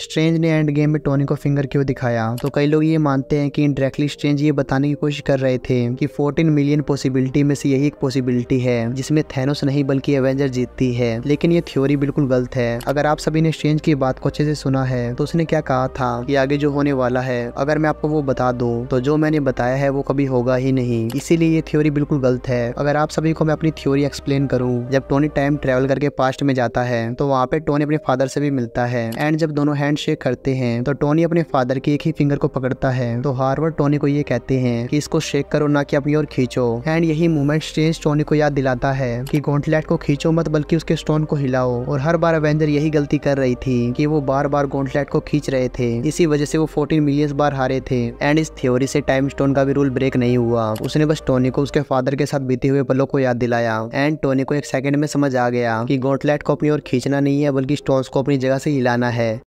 strange ने Endgame में Tony को फिंगर क्यों दिखाया तो कई लोग ये मानते हैं कि इनडायरेक्टली स्ट्रेंज ये बताने की कोशिश कर रहे थे कि 14 मिलियन पॉसिबिलिटी में से यही एक पॉसिबिलिटी है जिसमें थेनोस नहीं बल्कि एवेंजर जीतती है लेकिन ये थ्योरी बिल्कुल गलत है अगर आप सभी ने स्ट्रेंज की बात को अच्छे से सुना है तो उसने क्या कहा था कि आगे जो होने वाला है अगर मैं आपको वो बता दू तो जो मैंने बताया है वो कभी होगा ही नहीं इसीलिए ये थ्योरी बिल्कुल गलत है अगर आप सभी को मैं अपनी थ्योरी एक्सप्लेन करूँ जब टोनी टाइम ट्रेवल करके पास्ट में जाता है तो वहाँ पे टोनी अपने फादर से भी मिलता है एंड जब दोनों हैंड शेक करते हैं तो टोनी अपने फादर की एक ही फिंगर को पकड़ता है तो हार्वर्ड टोनी को ये कहते हैं कि इसको शेक करो ना कि अपनी ओर खींचो एंड यही मूवमेंट स्ट्रेंज टोनी को याद दिलाता है कि गोंटलेट को खींचो मत बल्कि उसके स्टोन को हिलाओ और हर बार अवेंजर यही गलती कर रही थी कि वो बार बार गोंटलेट को खींच रहे थे इसी वजह से वो फोर्टीन मिलियंस बार हारे थे एंड इस थ्योरी से टाइम स्टोन का भी रूल ब्रेक नहीं हुआ उसने बस टोनी को उसके फादर के साथ बीते हुए पलों को याद दिलाया एंड टोनी को एक सेकंड में समझ आ गया कि गोंटलेट को अपनी ओर खींचना नहीं है बल्कि स्टोन्स को अपनी जगह से हिलाना है